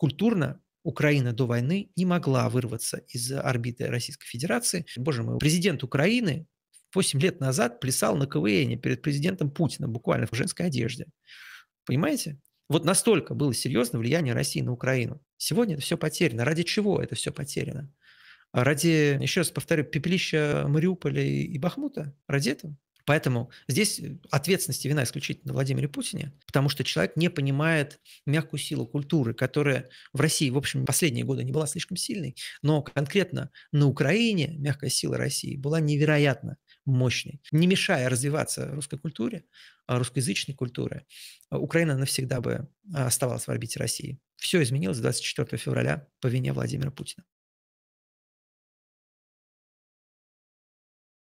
Культурно Украина до войны не могла вырваться из орбиты Российской Федерации. Боже мой, президент Украины 8 лет назад плясал на КВН перед президентом Путиным буквально в женской одежде. Понимаете? Вот настолько было серьезно влияние России на Украину. Сегодня это все потеряно. Ради чего это все потеряно? Ради, еще раз повторю, пепелища Мариуполя и Бахмута? Ради этого? Поэтому здесь э, ответственности вина исключительно Владимире Путине, потому что человек не понимает мягкую силу культуры, которая в России, в общем, последние годы не была слишком сильной, но конкретно на Украине мягкая сила России была невероятно мощной. Не мешая развиваться русской культуре, а, русскоязычной культуре, а, Украина навсегда бы а, оставалась в орбите России. Все изменилось 24 февраля по вине Владимира Путина.